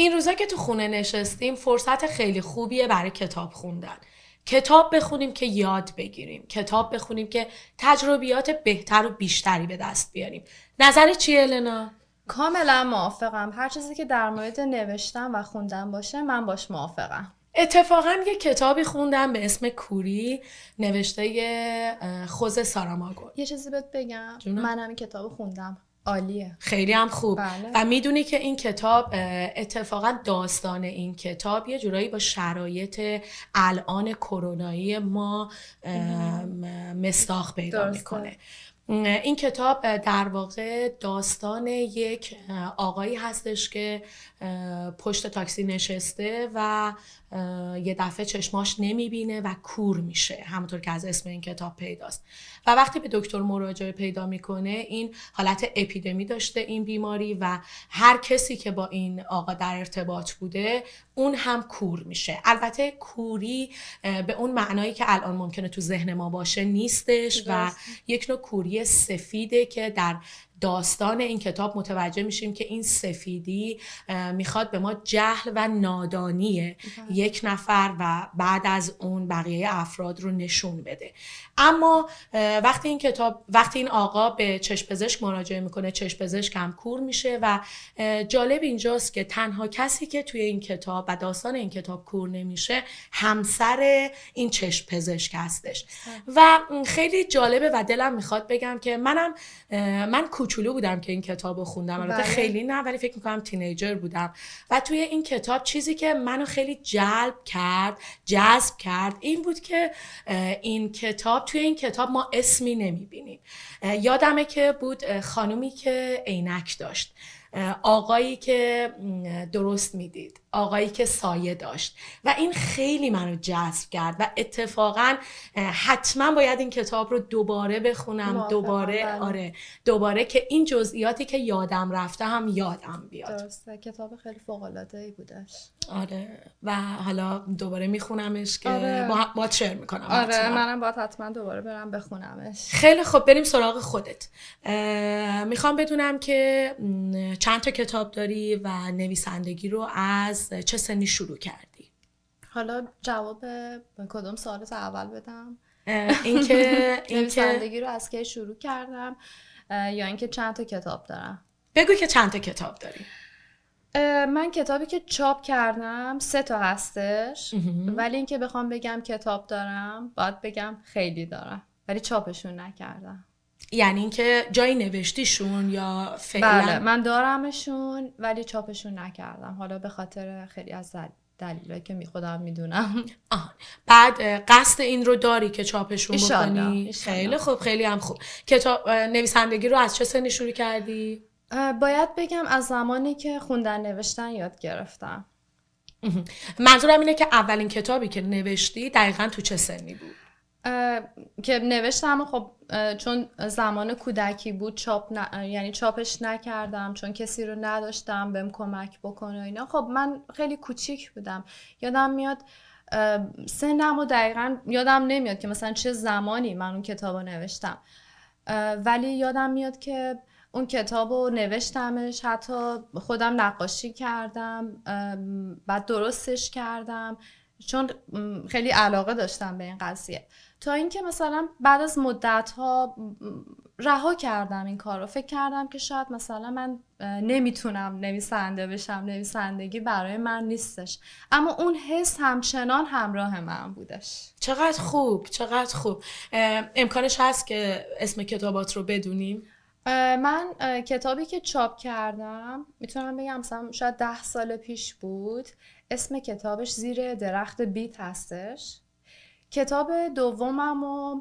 این روزا که تو خونه نشستیم فرصت خیلی خوبیه برای کتاب خوندن کتاب بخونیم که یاد بگیریم کتاب بخونیم که تجربیات بهتر و بیشتری به دست بیاریم نظر چیه النا کاملا موافقم هر چیزی که در مورد نوشتم و خوندن باشه من باش موافقم اتفاقا یه کتابی خوندم به اسم کوری نوشته خوز ساراماگو یه چیزی بهت بگم جونم. این کتاب خوندم عالیه خیلی هم خوب بله. و میدونی که این کتاب اتفاقا داستان این کتاب یه جورایی با شرایط الان کرونایی ما مستاخ پیدا میکنه این کتاب در واقع داستان یک آقایی هستش که پشت تاکسی نشسته و یه دفعه چشماش نمیبینه و کور میشه همونطور که از اسم این کتاب پیداست و وقتی به دکتر مراجعه پیدا میکنه این حالت اپیدمی داشته این بیماری و هر کسی که با این آقا در ارتباط بوده اون هم کور میشه البته کوری به اون معنایی که الان ممکنه تو ذهن ما باشه نیستش و یک نوع کوری سفیده که در داستان این کتاب متوجه میشیم که این سفیدی میخواد به ما جهل و نادانی بله. یک نفر و بعد از اون بقیه افراد رو نشون بده اما وقتی این کتاب وقتی این آقا به پزشک مراجعه میکنه پزشک هم کور میشه و جالب اینجاست که تنها کسی که توی این کتاب و داستان این کتاب کور نمیشه همسر این پزشک هستش بله. و خیلی جالبه و دلم میخواد بگم که منم من کوچولو بودم که این کتاب رو خوندم البته بله. خیلی نه ولی فکر میکنم تینیجر بودم و توی این کتاب چیزی که منو خیلی جلب کرد جذب کرد این بود که این کتاب توی این کتاب ما اسمی نمیبینیم یادمه که بود خانومی که عینک داشت آقایی که درست میدید آقایی که سایه داشت و این خیلی منو جذب کرد و اتفاقا حتما باید این کتاب رو دوباره بخونم دوباره بله. آره دوباره که این جزئیاتی که یادم رفته هم یادم بیاد درسته کتاب خیلی فوق العاده ای بودش آره و حالا دوباره میخونمش که آره. با با میکنم آره منم باید حتما دوباره برم بخونمش خیلی خب بریم سراغ خودت میخوام بدونم که چند تا کتاب داری و نویسندگی رو از چه سنی شروع کردی حالا جواب کدوم سال اول بدم اینکه رو از کی شروع کردم یا اینکه چند تا کتاب دارم بگو که چند تا کتاب داری من کتابی که چاپ کردم سه تا هستش ولی اینکه بخوام بگم کتاب دارم باید بگم خیلی دارم ولی چاپشون نکردم یعنی اینکه جایی نوشتیشون یا فعلا بله من دارمشون ولی چاپشون نکردم حالا به خاطر خیلی از دلیلی که می خودم میدونم بعد قصد این رو داری که چاپشون بکنی خیلی خوب خیلی هم خوب کتاب نویسندگی رو از چه سنی شروع کردی باید بگم از زمانی که خوندن نوشتن یاد گرفتم منظورم اینه که اولین کتابی که نوشتی دقیقا تو چه سنی بود که نوشتم خب چون زمان کودکی بود چاپ یعنی چاپش نکردم چون کسی رو نداشتم بهم کمک بکنه اینا خب من خیلی کوچیک بودم یادم میاد سنم و دقیقا یادم نمیاد که مثلا چه زمانی من اون کتاب رو نوشتم ولی یادم میاد که اون کتاب رو نوشتمش حتی خودم نقاشی کردم بعد درستش کردم چون خیلی علاقه داشتم به این قضیه تا اینکه مثلا بعد از مدت ها رها کردم این کار رو فکر کردم که شاید مثلا من نمیتونم نویسنده بشم نویسندگی برای من نیستش اما اون حس همچنان همراه من بودش چقدر خوب چقدر خوب امکانش هست که اسم کتابات رو بدونیم من کتابی که چاپ کردم میتونم بگم مثلا شاید ده سال پیش بود اسم کتابش زیر درخت بیت هستش کتاب دومم و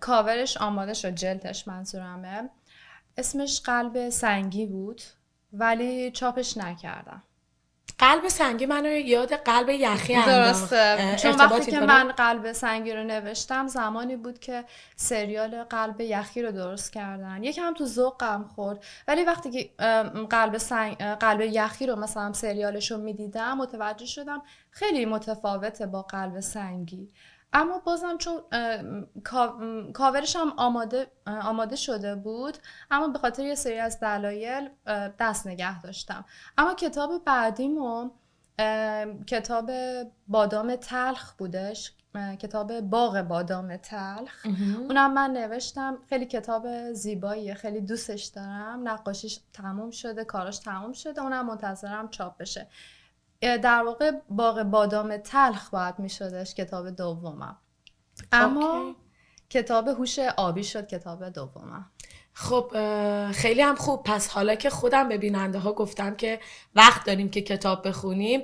کاورش آماده شد جلدش منظورمه اسمش قلب سنگی بود ولی چاپش نکردم قلب سنگی منو یاد قلب یخی درسته چون وقتی که من قلب سنگی رو نوشتم زمانی بود که سریال قلب یخی رو درست کردن یکم تو ذوقم خورد ولی وقتی که قلب سنگ قلب یخی رو مثلا سریالش رو میدیدم متوجه شدم خیلی متفاوته با قلب سنگی اما بازم چون کاورش هم آماده, آماده شده بود اما به خاطر یه سری از دلایل دست نگه داشتم اما کتاب بعدیمو کتاب بادام تلخ بودش کتاب باغ بادام تلخ اونم من نوشتم خیلی کتاب زیباییه خیلی دوستش دارم نقاشیش تموم شده کاراش تموم شده اونم منتظرم چاپ بشه در واقع باغ بادام تلخ باید میشدش کتاب دومم اما کتاب هوش آبی شد کتاب دومم خب خیلی هم خوب پس حالا که خودم به بیننده ها گفتم که وقت داریم که کتاب بخونیم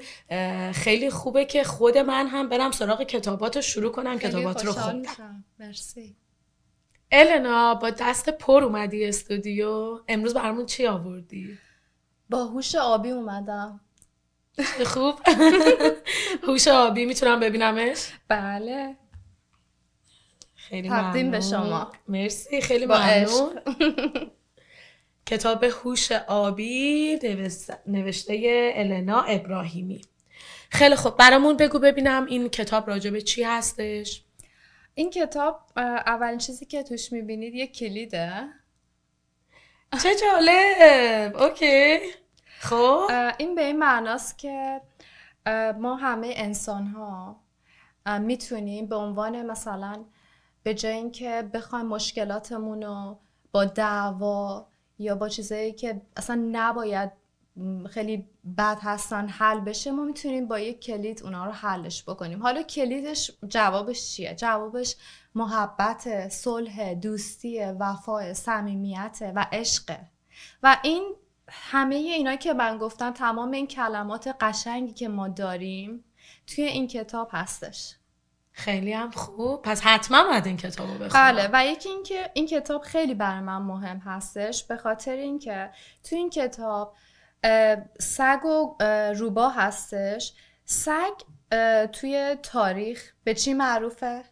خیلی خوبه که خود من هم برم سراغ کتابات رو شروع کنم کتابات رو خوندم مرسی النا با دست پر اومدی استودیو امروز برامون چی آوردی؟ با هوش آبی اومدم خوب هوش آبی میتونم ببینمش بله خیلی ممنون به شما مرسی خیلی ممنون کتاب هوش آبی نوشته النا ابراهیمی خیلی خوب برامون بگو ببینم این کتاب راجع به چی هستش این کتاب اولین چیزی که توش میبینید یه کلیده چه جالب اوکی خب این به این معناست که ما همه انسان ها میتونیم به عنوان مثلا به جای اینکه بخوایم مشکلاتمون رو با دعوا یا با چیزایی که اصلا نباید خیلی بد هستن حل بشه ما میتونیم با یک کلید اونا رو حلش بکنیم حالا کلیدش جوابش چیه جوابش محبت صلح دوستی وفا صمیمیت و عشقه و این همه اینا که من گفتم تمام این کلمات قشنگی که ما داریم توی این کتاب هستش خیلی هم خوب پس حتما باید این کتاب رو بخونم بله و یکی اینکه این کتاب خیلی بر من مهم هستش به خاطر اینکه توی این کتاب سگ و روبا هستش سگ توی تاریخ به چی معروفه؟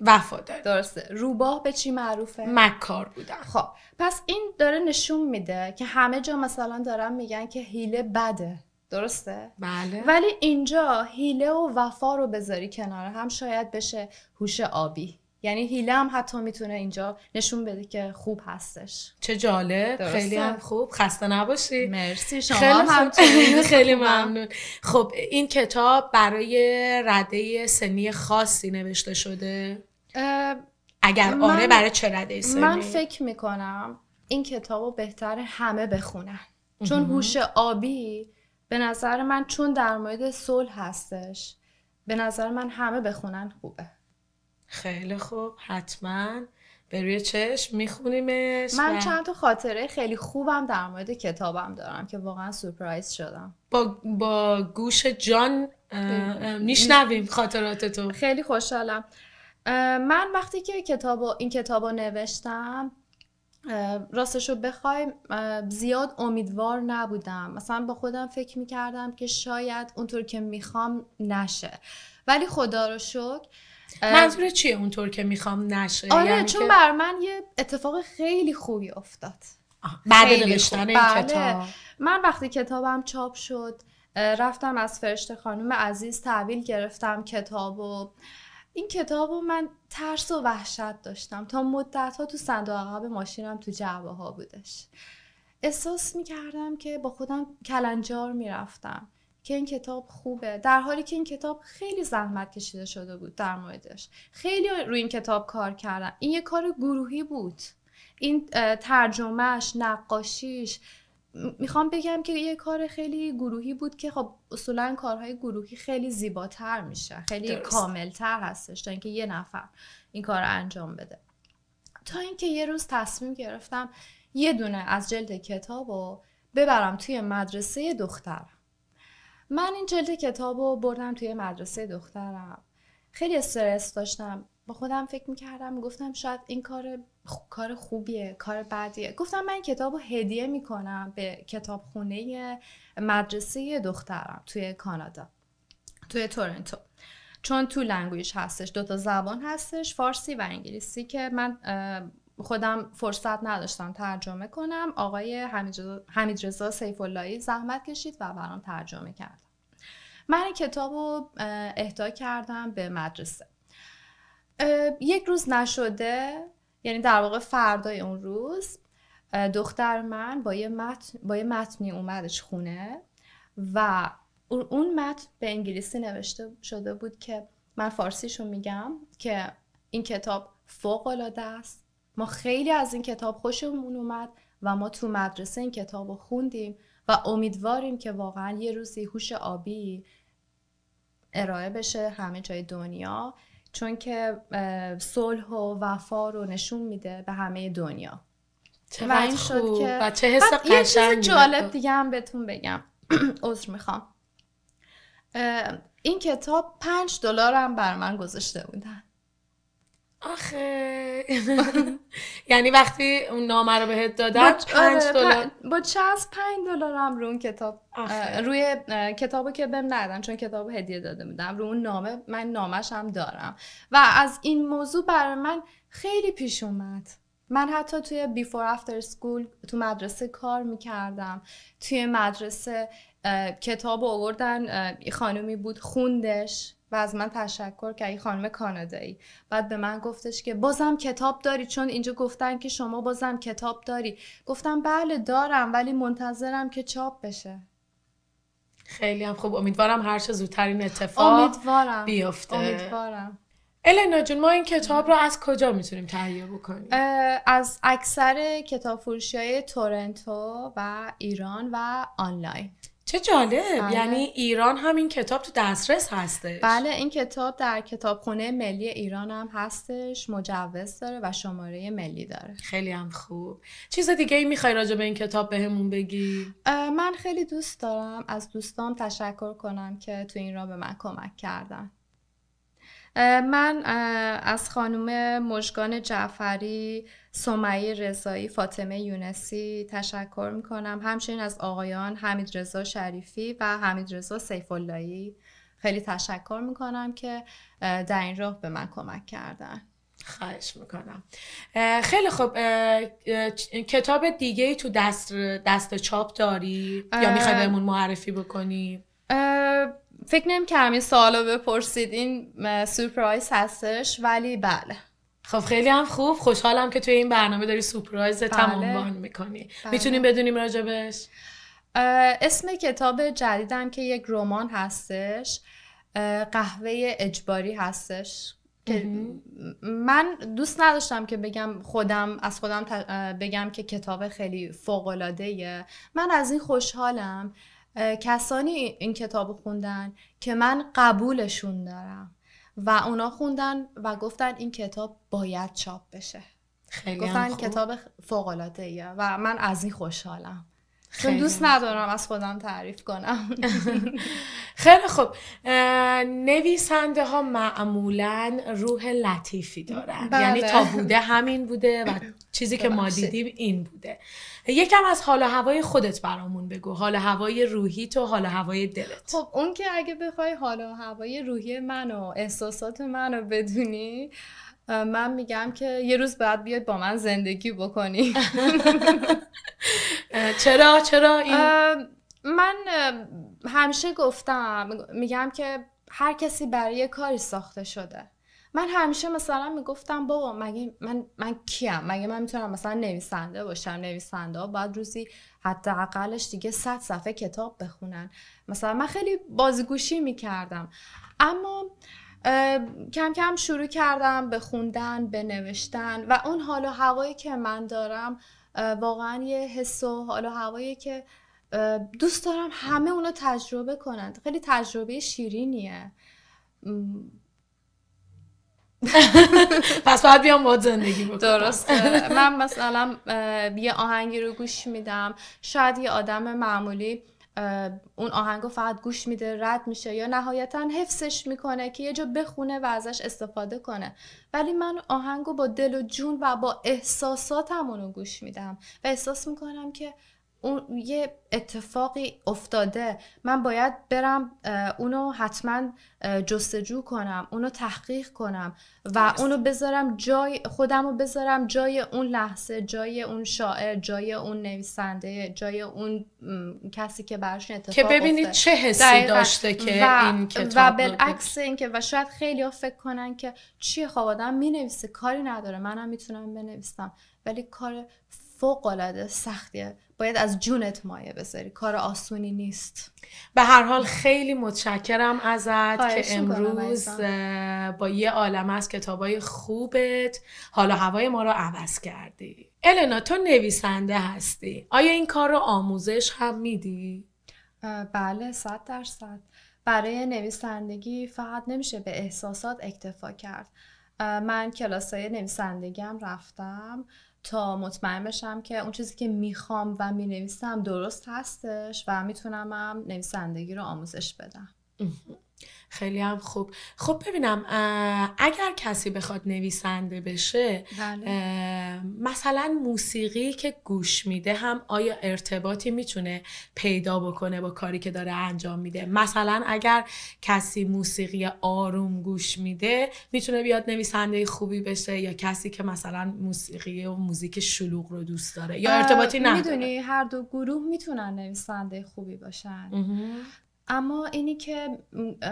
وفاداری درسته روباه به چی معروفه مکار بودن خب پس این داره نشون میده که همه جا مثلا دارن میگن که هیله بده درسته بله ولی اینجا هیله و وفا رو بذاری کنار هم شاید بشه هوش آبی یعنی هیله هم حتی میتونه اینجا نشون بده که خوب هستش چه جالب درسته. خیلی هم خوب خسته نباشی مرسی شما خیلی خیلی ممنون خب این کتاب برای رده سنی خاصی نوشته شده اگر آره من... آره برای چه رده من فکر میکنم این کتاب رو بهتر همه بخونن چون هوش آبی به نظر من چون در مورد صلح هستش به نظر من همه بخونن خوبه خیلی خوب حتما به روی چشم میخونیمش من چند تا خاطره خیلی خوبم در مورد کتابم دارم که واقعا سورپرایز شدم با, با گوش جان میشنویم خاطرات خیلی خوشحالم من وقتی که این کتاب رو نوشتم راستش رو بخوایم زیاد امیدوار نبودم مثلا با خودم فکر میکردم که شاید اونطور که میخوام نشه ولی خدا رو شکر منظور چیه اونطور که میخوام نشه آره یعنی چون بر من یه اتفاق خیلی خوبی افتاد بعد نوشتن این بله. کتاب من وقتی کتابم چاپ شد رفتم از فرشته خانم عزیز تحویل گرفتم کتاب و این کتاب رو من ترس و وحشت داشتم تا مدت ها تو صندوق عقب ماشینم تو جعبه ها بودش احساس کردم که با خودم کلنجار رفتم که این کتاب خوبه در حالی که این کتاب خیلی زحمت کشیده شده بود در موردش خیلی روی این کتاب کار کردم این یه کار گروهی بود این ترجمهش نقاشیش میخوام بگم که یه کار خیلی گروهی بود که خب اصولا کارهای گروهی خیلی زیباتر میشه خیلی درست. کاملتر هستش تا اینکه یه نفر این کار رو انجام بده تا اینکه یه روز تصمیم گرفتم یه دونه از جلد کتاب رو ببرم توی مدرسه دخترم من این جلد کتاب رو بردم توی مدرسه دخترم خیلی استرس داشتم با خودم فکر میکردم گفتم شاید این کار کار خوبیه کار بعدیه گفتم من کتاب رو هدیه میکنم به کتابخونه مدرسه دخترم توی کانادا توی تورنتو چون تو لنگویش هستش دوتا زبان هستش فارسی و انگلیسی که من خودم فرصت نداشتم ترجمه کنم آقای حمید رضا سیف اللهی زحمت کشید و برام ترجمه کرد من کتاب رو اهدا کردم به مدرسه یک روز نشده یعنی در واقع فردای اون روز دختر من با یه, متن، با یه متنی اومدش خونه و اون متن به انگلیسی نوشته شده بود که من فارسیشو میگم که این کتاب فوق العاده است ما خیلی از این کتاب خوشمون اومد و ما تو مدرسه این کتاب رو خوندیم و امیدواریم که واقعا یه روزی هوش آبی ارائه بشه همه جای دنیا چون که صلح و وفا رو نشون میده به همه دنیا و این شد خوب. که و چه حس خب، یه چیز جالب دیگه هم بهتون بگم عذر میخوام این کتاب پنج دلار هم بر من گذاشته بودن آخه یعنی وقتی اون نامه رو بهت دادم پنج آره، دلار با پنج دلارم رو اون کتاب روی کتابو که بهم ندادن چون کتاب هدیه داده بودم رو اون نامه من نامش هم دارم و از این موضوع برای من خیلی پیش اومد من حتی توی بیفور افتر سکول تو مدرسه کار میکردم توی مدرسه کتاب آوردن خانومی بود خوندش و از من تشکر کردی خانم کانادایی بعد به من گفتش که بازم کتاب داری چون اینجا گفتن که شما بازم کتاب داری گفتم بله دارم ولی منتظرم که چاپ بشه خیلی هم خوب امیدوارم هر چه زودتر این اتفاق امیدوارم. بیفته امیدوارم النا جون ما این کتاب رو از کجا میتونیم تهیه بکنیم؟ از اکثر کتاب فروشی های تورنتو و ایران و آنلاین چه جالب بله. یعنی ایران هم این کتاب تو دسترس هستش بله این کتاب در کتابخونه ملی ایران هم هستش مجوز داره و شماره ملی داره خیلی هم خوب چیز دیگه ای میخوای راجع به این کتاب بهمون بگی من خیلی دوست دارم از دوستان تشکر کنم که تو این را به من کمک کردن من از خانم مشگان جعفری سمیه رضایی فاطمه یونسی تشکر میکنم همچنین از آقایان حمید رضا شریفی و حمید رضا سیف خیلی تشکر میکنم که در این راه به من کمک کردن خواهش میکنم خیلی خوب کتاب دیگه ای تو دست, دست چاپ داری یا میخوای بهمون معرفی بکنی فکر نمی کردم این سوالو بپرسید این سورپرایز هستش ولی بله خب خیلی هم خوب خوشحالم که توی این برنامه داری سپرایز بله. تمام میکنی بله. میتونیم بدونیم راجبش اسم کتاب جدیدم که یک رمان هستش قهوه اجباری هستش که من دوست نداشتم که بگم خودم از خودم بگم که کتاب خیلی یه من از این خوشحالم کسانی این کتاب خوندن که من قبولشون دارم و اونا خوندن و گفتن این کتاب باید چاپ بشه خیلی گفتن کتاب فوق العاده و من از این خوشحالم دوست ندارم از خودم تعریف کنم خیلی خب نویسنده ها معمولا روح لطیفی دارن بله. یعنی تا بوده همین بوده و چیزی که ما دیدیم این بوده یکم از حال و هوای خودت برامون بگو حال هوای روحی تو حال هوای دلت خب اون که اگه بخوای حال هوای روحی منو احساسات منو بدونی من میگم که یه روز باید بیاد با من زندگی بکنی چرا چرا این من همیشه گفتم میگم که هر کسی برای کاری ساخته شده من همیشه مثلا میگفتم بابا مگه من من کیم مگه من میتونم مثلا نویسنده باشم نویسنده ها باید روزی حداقلش دیگه صد صفحه کتاب بخونن مثلا من خیلی بازگوشی میکردم اما کم کم شروع کردم به خوندن به نوشتن و اون حال و هوایی که من دارم واقعا یه حس و حال و هوایی که دوست دارم همه اونو تجربه کنند خیلی تجربه شیرینیه پس باید بیام با زندگی بکنم من مثلا یه آهنگی رو گوش میدم شاید یه آدم معمولی اون آهنگو فقط گوش میده رد میشه یا نهایتا حفظش میکنه که یه جا بخونه و ازش استفاده کنه ولی من آهنگو با دل و جون و با احساساتم اونو گوش میدم و احساس میکنم که اون یه اتفاقی افتاده من باید برم اونو حتما جستجو کنم اونو تحقیق کنم و اونو بذارم جای خودم رو بذارم جای اون لحظه جای اون شاعر جای اون نویسنده جای اون کسی که برش اتفاق که ببینید چه حسی داشته که این کتاب و بالعکس اینکه و شاید خیلی فکر کنن که چیه خواب آدم نویسه کاری نداره منم میتونم بنویسم ولی کار فوق العاده سختیه باید از جونت مایه بذاری کار آسونی نیست به هر حال خیلی متشکرم ازت که امروز با یه عالم از کتابای خوبت حالا هوای ما رو عوض کردی النا تو نویسنده هستی آیا این کار رو آموزش هم میدی؟ بله صد درصد برای نویسندگی فقط نمیشه به احساسات اکتفا کرد من کلاسای نویسندگیم رفتم تا مطمئن بشم که اون چیزی که میخوام و مینویسم درست هستش و میتونم هم نویسندگی رو آموزش بدم خیلی هم خوب خب ببینم اگر کسی بخواد نویسنده بشه بله. مثلا موسیقی که گوش میده هم آیا ارتباطی میتونه پیدا بکنه با کاری که داره انجام میده مثلا اگر کسی موسیقی آروم گوش میده میتونه بیاد نویسنده خوبی بشه یا کسی که مثلا موسیقی و موزیک شلوغ رو دوست داره یا ارتباطی نداره میدونی هر دو گروه میتونن نویسنده خوبی باشن اما اینی که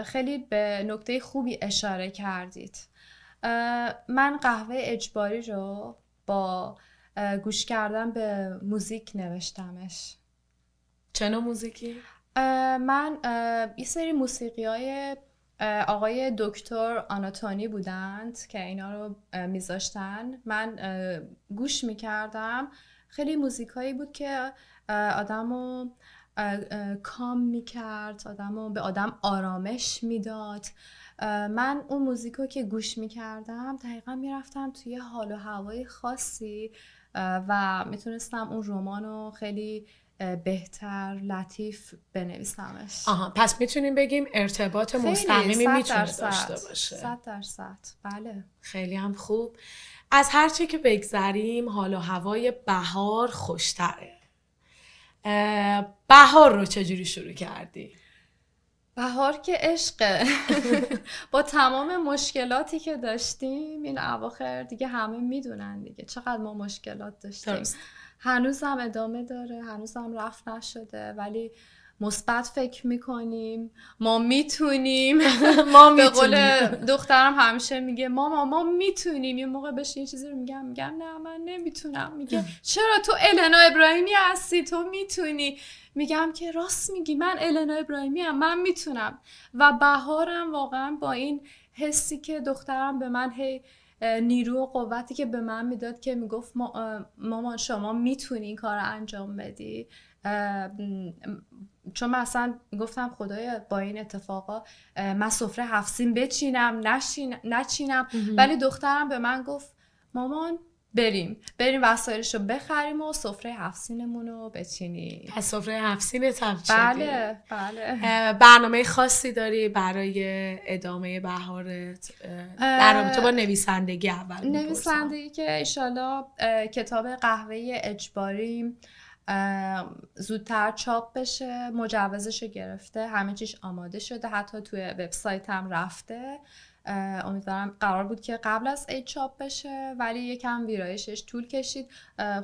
خیلی به نکته خوبی اشاره کردید من قهوه اجباری رو با گوش کردن به موزیک نوشتمش چه نوع موزیکی؟ من یه سری موسیقی های آقای دکتر آناتونی بودند که اینا رو میذاشتن من گوش میکردم خیلی موزیکایی بود که آدم رو کام میکرد آدم به آدم آرامش میداد من اون موزیکو که گوش میکردم دقیقا میرفتم توی حال و هوای خاصی و میتونستم اون رمانو رو خیلی بهتر لطیف بنویسمش آها پس میتونیم بگیم ارتباط مستقیمی میتونه داشته باشه صد درصد بله خیلی هم خوب از هرچی که بگذریم حال و هوای بهار خوشتره بهار رو چجوری شروع کردی؟ بهار که عشقه با تمام مشکلاتی که داشتیم این اواخر دیگه همه میدونن دیگه چقدر ما مشکلات داشتیم هنوز هم ادامه داره هنوز هم رفت نشده ولی مثبت فکر میکنیم ما میتونیم ما به قول دخترم همیشه میگه ماما ما میتونیم یه موقع بهش یه چیزی رو میگم میگم نه من نمیتونم میگه چرا تو النا ابراهیمی هستی تو میتونی میگم که راست میگی من النا ابراهیمی هم من میتونم و بهارم واقعا با این حسی که دخترم به من هی نیرو و قوتی که به من میداد که میگفت مامان شما میتونی این کار رو انجام بدی چون من اصلا گفتم خدایا با این اتفاقا من سفره هفسین بچینم نشین نچینم ولی دخترم به من گفت مامان بریم بریم وسایلش رو بخریم و سفره هفسینمون رو بچینیم پس سفره هفسینت هم بله بله برنامه خاصی داری برای ادامه بهارت در رابطه با نویسندگی اول نویسندگی که ایشالا کتاب قهوه اجباریم زودتر چاپ بشه مجوزش گرفته همه چیش آماده شده حتی توی وبسایت هم رفته امیدوارم قرار بود که قبل از ای چاپ بشه ولی یکم ویرایشش طول کشید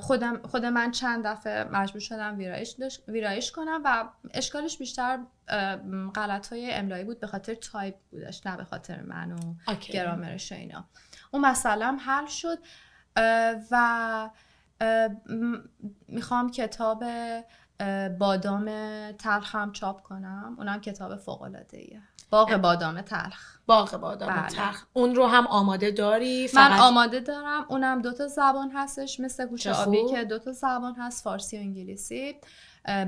خودم خود من چند دفعه مجبور شدم ویرایش, ویرایش کنم و اشکالش بیشتر غلط های املایی بود به خاطر تایپ بودش نه به خاطر من و گرامرش و اینا اون مثلا حل شد و میخوام کتاب بادام تلخ هم چاپ کنم اونم کتاب فوق العاده ایه باغ بادام تلخ باغ بادام بله. تلخ اون رو هم آماده داری من آماده دارم اونم دو تا زبان هستش مثل کوچه آبی که دو تا زبان هست فارسی و انگلیسی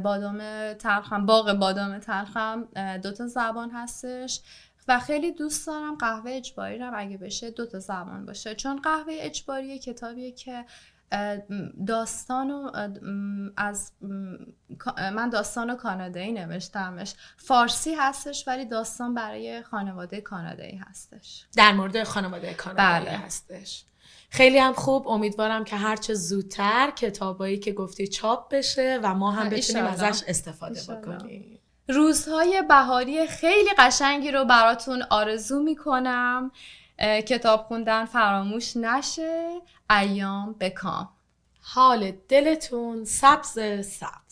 بادام تلخم باغ بادام تلخم دو تا زبان هستش و خیلی دوست دارم قهوه اجباری رو اگه بشه دو تا زبان باشه چون قهوه اجباری کتابیه که داستان از من داستانو کانادایی نوشتمش فارسی هستش ولی داستان برای خانواده کانادایی هستش در مورد خانواده کانادایی بله. هستش خیلی هم خوب امیدوارم که هرچه زودتر کتابایی که گفتی چاپ بشه و ما هم بتونیم ازش استفاده بکنیم روزهای بهاری خیلی قشنگی رو براتون آرزو میکنم کتاب خوندن فراموش نشه ایام بکام حال دلتون سبز سبز